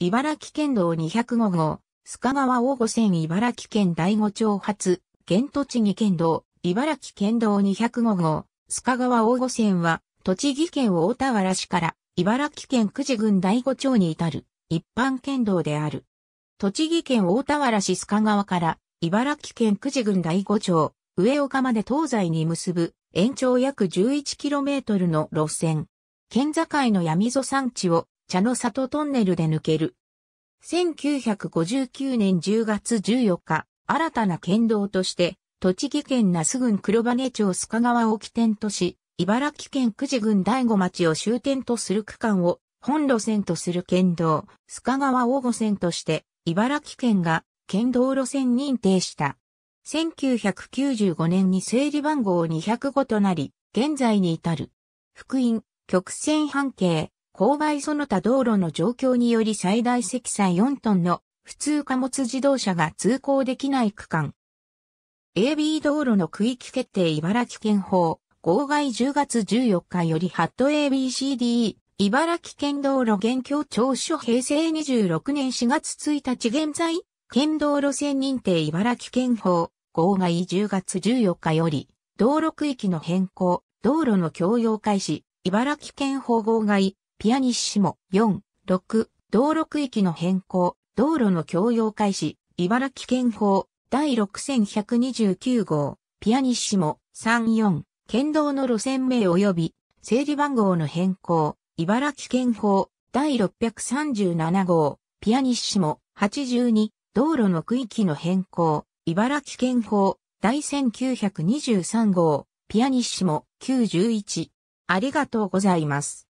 茨城県道205号、須賀川大御線茨城県第五町発、現栃木県道、茨城県道205号、須賀川大御線は、栃木県大田原市から、茨城県久慈郡第五町に至る、一般県道である。栃木県大田原市須賀川から、茨城県久慈郡第五町、上岡まで東西に結ぶ、延長約 11km の路線。県境の闇ぞ山地を茶の里トンネルで抜ける。1959年10月14日、新たな県道として、栃木県那須郡黒羽町須賀川を起点とし、茨城県久慈郡醍醐町を終点とする区間を本路線とする県道、須賀川大御線として、茨城県が県道路線認定した。1995年に整理番号205となり、現在に至る。福音、曲線半径、勾配その他道路の状況により最大積載4トンの普通貨物自動車が通行できない区間。AB 道路の区域決定茨城県法、号外10月14日よりハット ABCDE、茨城県道路現況聴取平成26年4月1日現在、県道路線認定茨城県法、号外10月14日より、道路区域の変更、道路の共用開始、茨城県法号外ピアニッシモ、4、6、道路区域の変更、道路の共用開始、茨城県法、第6129号、ピアニッシモ、3、4、県道の路線名及び、整理番号の変更、茨城県法、第637号、ピアニッシモ、82、道路の区域の変更、茨城県法、第1923号、ピアニッシモ、91。ありがとうございます。